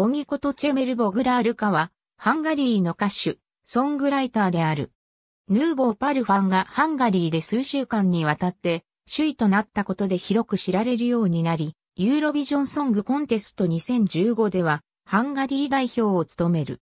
ボニコト・チェメル・ボグラールカは、ハンガリーの歌手、ソングライターである。ヌーボー・パルファンがハンガリーで数週間にわたって、首位となったことで広く知られるようになり、ユーロビジョンソングコンテスト2015では、ハンガリー代表を務める。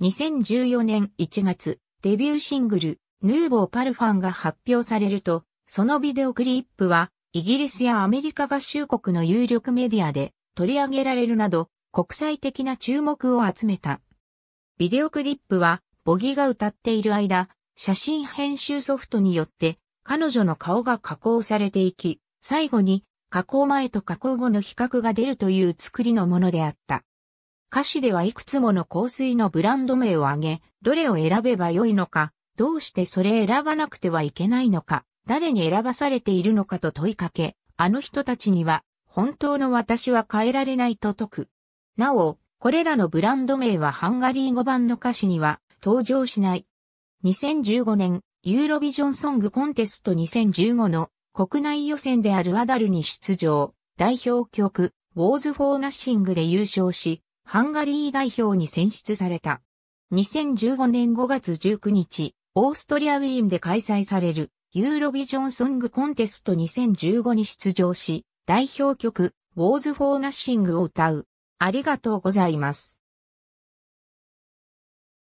2014年1月、デビューシングル、ヌーボー・パルファンが発表されると、そのビデオクリップは、イギリスやアメリカ合衆国の有力メディアで取り上げられるなど、国際的な注目を集めた。ビデオクリップは、ボギーが歌っている間、写真編集ソフトによって、彼女の顔が加工されていき、最後に、加工前と加工後の比較が出るという作りのものであった。歌詞ではいくつもの香水のブランド名を挙げ、どれを選べばよいのか、どうしてそれ選ばなくてはいけないのか、誰に選ばされているのかと問いかけ、あの人たちには、本当の私は変えられないと説く。なお、これらのブランド名はハンガリー語版の歌詞には登場しない。2015年、ユーロビジョンソングコンテスト2015の国内予選であるアダルに出場、代表曲、ウォーズ・フォー・ナッシングで優勝し、ハンガリー代表に選出された。2015年5月19日、オーストリアウィーンで開催されるユーロビジョンソングコンテスト2015に出場し、代表曲、ウォーズ・フォー・ナッシングを歌う。ありがとうございます。